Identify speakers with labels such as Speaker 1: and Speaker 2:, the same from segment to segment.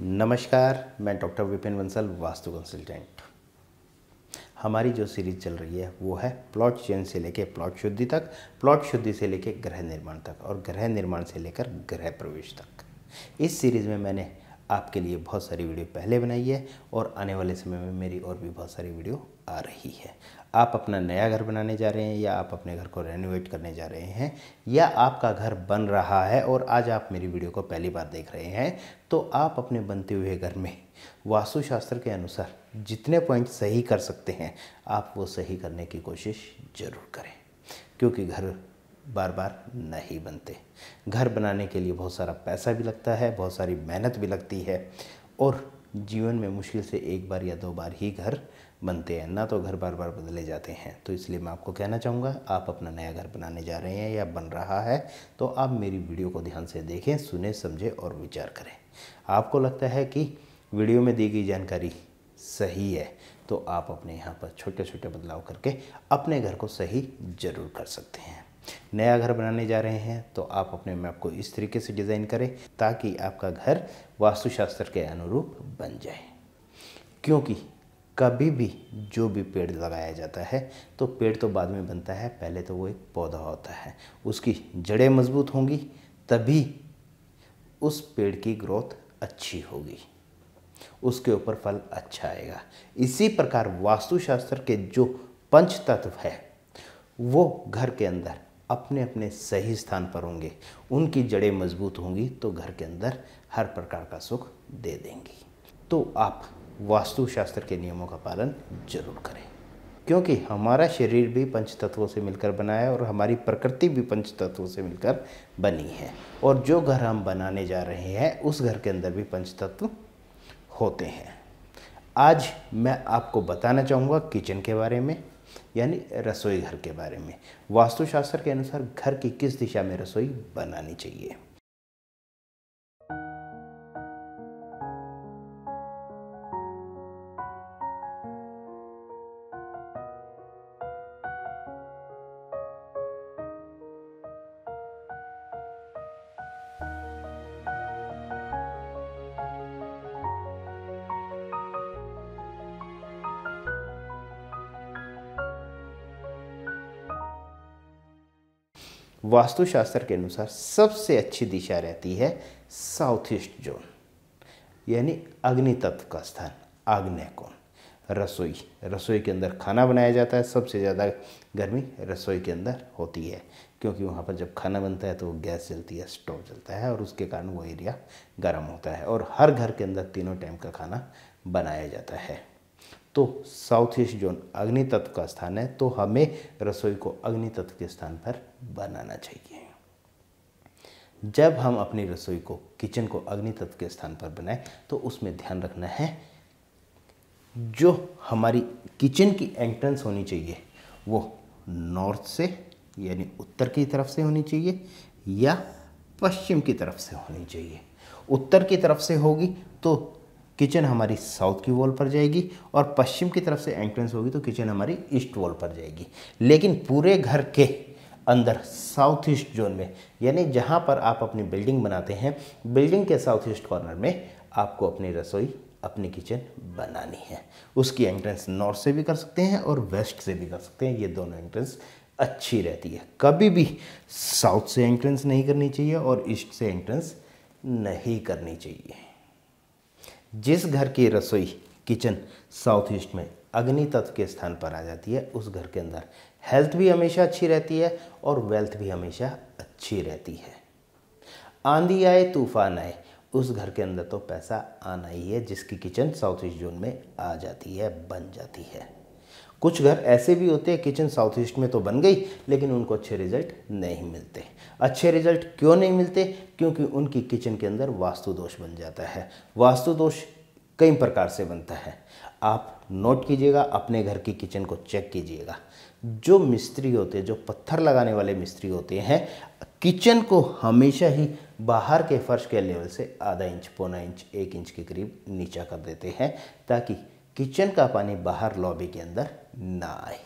Speaker 1: नमस्कार मैं doctor Vipin Bansal vastu consultant हमारी जो सीरीज चल रही है वो है प्लॉट चयन से लेकर प्लॉट शुद्धि तक प्लॉट शुद्धि से लेकर ग्रह निर्माण तक और ग्रह निर्माण से लेकर ग्रह प्रवेश तक इस सीरीज़ में मैंने आपके लिए बहुत सारी वीडियो पहले बनाई है और आने वाले समय में मेरी और भी बहुत सारी वीडियो आ रही है आप अपना नया घर बनाने जा रहे हैं या आप अपने घर को रेनोवेट करने जा रहे हैं या आपका घर बन रहा है और आज आप मेरी वीडियो को पहली बार देख रहे हैं तो आप अपने बनते हुए घर में वास्तुशास्त्र के अनुसार जितने पॉइंट सही कर सकते हैं आप वो सही करने की कोशिश ज़रूर करें क्योंकि घर बार बार नहीं बनते घर बनाने के लिए बहुत सारा पैसा भी लगता है बहुत सारी मेहनत भी लगती है और जीवन में मुश्किल से एक बार या दो बार ही घर बनते हैं ना तो घर बार बार बदले जाते हैं तो इसलिए मैं आपको कहना चाहूँगा आप अपना नया घर बनाने जा रहे हैं या बन रहा है तो आप मेरी वीडियो को ध्यान से देखें सुने समझें और विचार करें आपको लगता है कि वीडियो में दी गई जानकारी सही है तो आप अपने यहाँ पर छोटे छोटे बदलाव करके अपने घर को सही ज़रूर कर सकते हैं नया घर बनाने जा रहे हैं तो आप अपने मैप को इस तरीके से डिज़ाइन करें ताकि आपका घर वास्तुशास्त्र के अनुरूप बन जाए क्योंकि कभी भी जो भी पेड़ लगाया जाता है तो पेड़ तो बाद में बनता है पहले तो वो एक पौधा होता है उसकी जड़ें मजबूत होंगी तभी उस पेड़ की ग्रोथ अच्छी होगी उसके ऊपर फल अच्छा आएगा इसी प्रकार वास्तुशास्त्र के जो पंच तत्व है वो घर के अंदर अपने अपने सही स्थान पर होंगे उनकी जड़ें मजबूत होंगी तो घर के अंदर हर प्रकार का सुख दे देंगी तो आप वास्तुशास्त्र के नियमों का पालन जरूर करें क्योंकि हमारा शरीर भी पंच तत्वों से मिलकर बना है और हमारी प्रकृति भी पंच तत्वों से मिलकर बनी है और जो घर हम बनाने जा रहे हैं उस घर के अंदर भी पंच तत्व होते हैं आज मैं आपको बताना चाहूँगा किचन के बारे में यानी रसोई घर के बारे में वास्तुशास्त्र के अनुसार घर की किस दिशा में रसोई बनानी चाहिए वास्तुशास्त्र के अनुसार सबसे अच्छी दिशा रहती है साउथ ईस्ट जोन यानी अग्नि तत्व का स्थान आग्नेय कोण रसोई रसोई के अंदर खाना बनाया जाता है सबसे ज़्यादा गर्मी रसोई के अंदर होती है क्योंकि वहाँ पर जब खाना बनता है तो वो गैस जलती है स्टोव जलता है और उसके कारण वो एरिया गर्म होता है और हर घर के अंदर तीनों टाइम का खाना बनाया जाता है तो साउथ ईस्ट जोन अग्नि तत्व का स्थान है तो हमें रसोई को अग्नि तत्व के स्थान पर बनाना चाहिए जब हम अपनी रसोई को किचन को अग्नि तत्व के स्थान पर बनाएं तो उसमें ध्यान रखना है जो हमारी किचन की एंट्रेंस होनी चाहिए वो नॉर्थ से यानी उत्तर की तरफ से होनी चाहिए या पश्चिम की तरफ से होनी चाहिए उत्तर की तरफ से होगी तो किचन हमारी साउथ की वॉल पर जाएगी और पश्चिम की तरफ से एंट्रेंस होगी तो किचन हमारी ईस्ट वॉल पर जाएगी लेकिन पूरे घर के अंदर साउथ ईस्ट जोन में यानी जहाँ पर आप अपनी बिल्डिंग बनाते हैं बिल्डिंग के साउथ ईस्ट कॉर्नर में आपको अपनी रसोई अपनी किचन बनानी है उसकी एंट्रेंस नॉर्थ से भी कर सकते हैं और वेस्ट से भी कर सकते हैं ये दोनों एंट्रेंस अच्छी रहती है कभी भी साउथ से एंट्रेंस नहीं करनी चाहिए और ईस्ट से एंट्रेंस नहीं करनी चाहिए जिस घर की रसोई किचन साउथ ईस्ट में अग्नि तत्व के स्थान पर आ जाती है उस घर के अंदर हेल्थ भी हमेशा अच्छी रहती है और वेल्थ भी हमेशा अच्छी रहती है आंधी आए तूफान आए उस घर के अंदर तो पैसा आना ही है जिसकी किचन साउथ ईस्ट जोन में आ जाती है बन जाती है कुछ घर ऐसे भी होते हैं किचन साउथ ईस्ट में तो बन गई लेकिन उनको अच्छे रिजल्ट नहीं मिलते अच्छे रिजल्ट क्यों नहीं मिलते क्योंकि उनकी किचन के अंदर वास्तु दोष बन जाता है वास्तु दोष कई प्रकार से बनता है आप नोट कीजिएगा अपने घर की किचन को चेक कीजिएगा जो मिस्त्री होते हैं जो पत्थर लगाने वाले मिस्त्री होते हैं किचन को हमेशा ही बाहर के फर्श के लेवल से आधा इंच पौना इंच एक इंच के करीब नीचा कर देते हैं ताकि किचन का पानी बाहर लॉबी के अंदर ना आए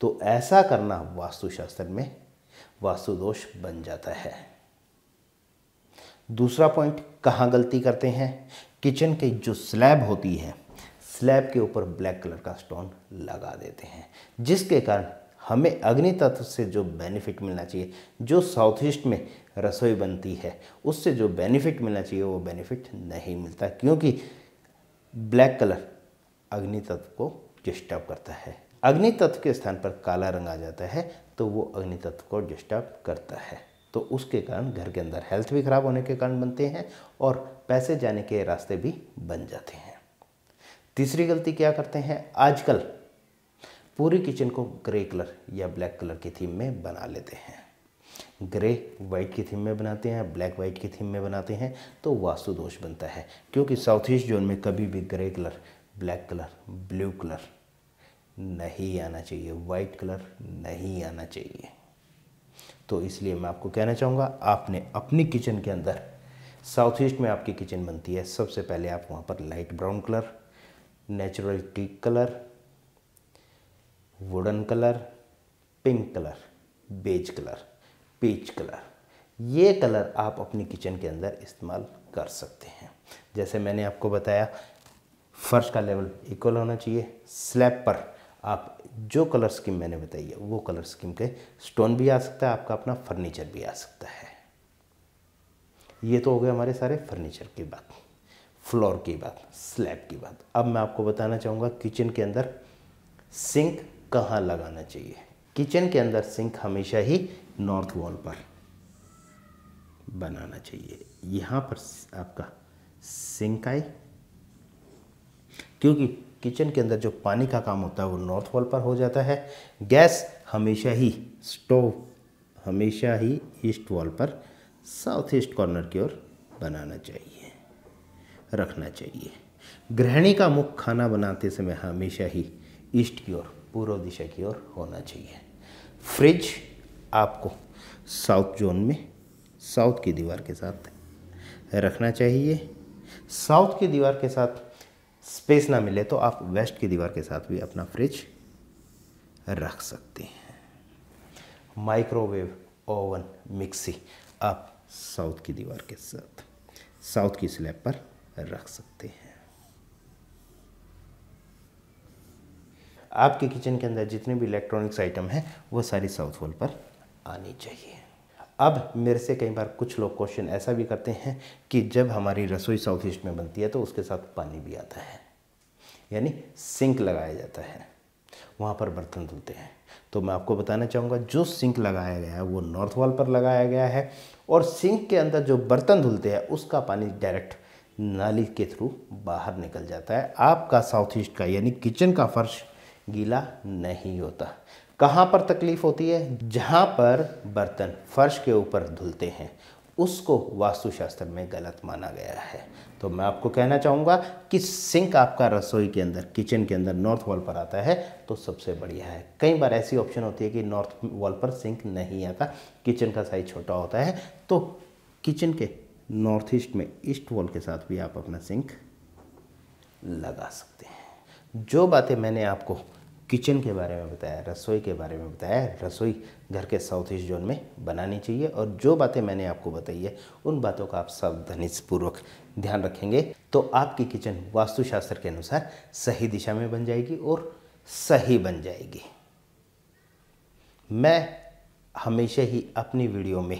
Speaker 1: तो ऐसा करना वास्तुशास्त्र में वास्तु दोष बन जाता है दूसरा पॉइंट कहाँ गलती करते हैं किचन के जो स्लैब होती है स्लैब के ऊपर ब्लैक कलर का स्टोन लगा देते हैं जिसके कारण हमें अग्नि तत्व से जो बेनिफिट मिलना चाहिए जो साउथ ईस्ट में रसोई बनती है उससे जो बेनिफिट मिलना चाहिए वो बेनिफिट नहीं मिलता क्योंकि ब्लैक कलर अग्नि तत्व को डिस्टर्ब करता है अग्नि तत्व के स्थान पर काला रंग आ जाता है तो वो अग्नि तत्व को डिस्टर्ब करता है तो उसके कारण घर के अंदर हेल्थ भी खराब होने के कारण बनते हैं और पैसे जाने के रास्ते भी बन जाते हैं तीसरी गलती क्या करते हैं आजकल पूरी किचन को ग्रे कलर या ब्लैक कलर की थीम में बना लेते हैं ग्रे वाइट की थीम में बनाते हैं ब्लैक वाइट की थीम में बनाते हैं तो वास्तु दोष बनता है क्योंकि साउथ ईस्ट जोन में कभी भी grey colour black colour blue colour नहीं आना चाहिए वाइट कलर नहीं आना चाहिए तो इसलिए मैं आपको कहना चाहूँगा आपने अपनी किचन के अंदर साउथ ईस्ट में आपकी किचन बनती है सबसे पहले आप वहाँ पर light brown colour natural teak colour wooden colour pink colour beige colour peach colour ये कलर आप अपनी किचन के अंदर इस्तेमाल कर सकते हैं जैसे मैंने आपको बताया फर्श का लेवल इक्वल होना चाहिए स्लैब पर आप जो कलर स्कीम मैंने बताई है वो कलर स्कीम के स्टोन भी आ सकता है आपका अपना फर्नीचर भी आ सकता है ये तो हो गए हमारे सारे फर्नीचर की बात फ्लोर की बात स्लैब की बात अब मैं आपको बताना चाहूँगा किचन के अंदर सिंक कहाँ लगाना चाहिए किचन के अंदर सिंक हमेशा ही नॉर्थ वॉल पर बनाना चाहिए यहाँ पर आपका सिंक आई क्योंकि किचन के अंदर जो पानी का काम होता है वो नॉर्थ वॉल पर हो जाता है गैस हमेशा ही स्टोव हमेशा ही ईस्ट वॉल पर साउथ ईस्ट कॉर्नर की ओर बनाना चाहिए रखना चाहिए गृहिणी का मुख खाना बनाते समय हमेशा ही ईस्ट की ओर पूर्व दिशा की ओर होना चाहिए फ्रिज आपको साउथ जोन में साउथ की दीवार के साथ रखना चाहिए साउथ की दीवार के साथ स्पेस ना मिले तो आप वेस्ट की दीवार के साथ भी अपना फ्रिज रख सकते हैं माइक्रोवेव ओवन मिक्सी आप साउथ की दीवार के साथ साउथ की स्लैब पर रख सकते हैं आपके किचन के अंदर जितने भी इलेक्ट्रॉनिक्स आइटम हैं वो सारी साउथ वॉल पर आनी चाहिए अब मेरे से कई बार कुछ लोग क्वेश्चन ऐसा भी करते हैं कि जब हमारी रसोई साउथ ईस्ट में बनती है तो उसके साथ पानी भी आता है यानी सिंक लगाया जाता है वहाँ पर बर्तन धुलते हैं तो मैं आपको बताना चाहूँगा जो सिंक लगाया गया है वो नॉर्थ वॉल पर लगाया गया है और सिंक के अंदर जो बर्तन धुलते हैं उसका पानी डायरेक्ट नाली के थ्रू बाहर निकल जाता है आपका साउथ ईस्ट का यानी किचन का फर्श गीला नहीं होता कहाँ पर तकलीफ होती है जहाँ पर बर्तन फर्श के ऊपर धुलते हैं उसको वास्तुशास्त्र में गलत माना गया है तो मैं आपको कहना चाहूँगा कि सिंक आपका रसोई के अंदर किचन के अंदर नॉर्थ वॉल पर आता है तो सबसे बढ़िया है कई बार ऐसी ऑप्शन होती है कि नॉर्थ वॉल पर सिंक नहीं आता किचन का साइज छोटा होता है तो किचन के नॉर्थ ईस्ट में ईस्ट वॉल के साथ भी आप अपना सिंक लगा सकते हैं जो बातें मैंने आपको किचन के बारे में बताया रसोई के बारे में बताया रसोई घर के साउथ ईस्ट जोन में बनानी चाहिए और जो बातें मैंने आपको बताई है उन बातों का आप सावधानीपूर्वक ध्यान रखेंगे तो आपकी किचन वास्तुशास्त्र के अनुसार सही दिशा में बन जाएगी और सही बन जाएगी मैं हमेशा ही अपनी वीडियो में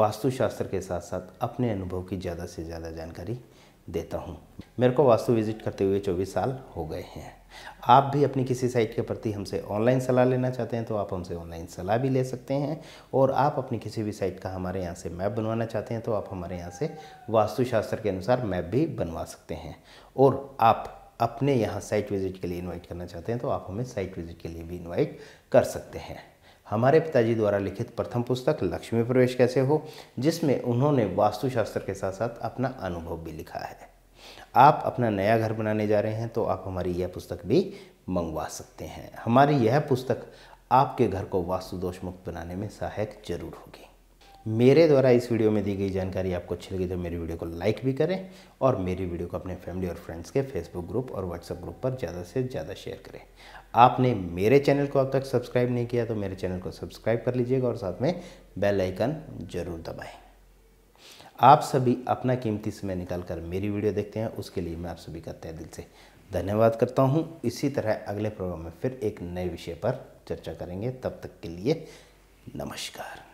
Speaker 1: वास्तुशास्त्र के साथ साथ अपने अनुभव की ज़्यादा से ज़्यादा जानकारी देता हूँ मेरे को वास्तु विजिट करते हुए चौबीस साल हो गए हैं आप भी अपनी किसी साइट के प्रति हमसे ऑनलाइन सलाह लेना चाहते हैं तो आप हमसे ऑनलाइन सलाह भी ले सकते हैं और आप अपनी किसी भी साइट का हमारे यहाँ से मैप बनवाना चाहते हैं तो आप हमारे यहाँ से वास्तुशास्त्र के अनुसार मैप भी बनवा सकते हैं और आप अपने यहाँ साइट विज़िट के लिए इनवाइट करना चाहते हैं तो आप हमें साइट विज़िट के लिए भी इन्वाइट कर सकते हैं हमारे पिताजी द्वारा लिखित प्रथम पुस्तक लक्ष्मी प्रवेश कैसे हो जिसमें उन्होंने वास्तुशास्त्र के साथ साथ अपना अनुभव भी लिखा है आप अपना नया घर बनाने जा रहे हैं तो आप हमारी यह पुस्तक भी मंगवा सकते हैं हमारी यह पुस्तक आपके घर को वास्तु दोष मुक्त बनाने में सहायक जरूर होगी मेरे द्वारा इस वीडियो में दी गई जानकारी आपको अच्छी लगी तो मेरी वीडियो को लाइक भी करें और मेरी वीडियो को अपने फैमिली और फ्रेंड्स के फेसबुक ग्रुप और व्हाट्सएप ग्रुप पर ज़्यादा से ज़्यादा शेयर करें आपने मेरे चैनल को अब तक सब्सक्राइब नहीं किया तो मेरे चैनल को सब्सक्राइब कर लीजिएगा और साथ में बेल आइकन ज़रूर दबाएं आप सभी अपना कीमती समय निकाल कर मेरी वीडियो देखते हैं उसके लिए मैं आप सभी का तय दिल से धन्यवाद करता हूँ इसी तरह अगले प्रोग्राम में फिर एक नए विषय पर चर्चा करेंगे तब तक के लिए नमस्कार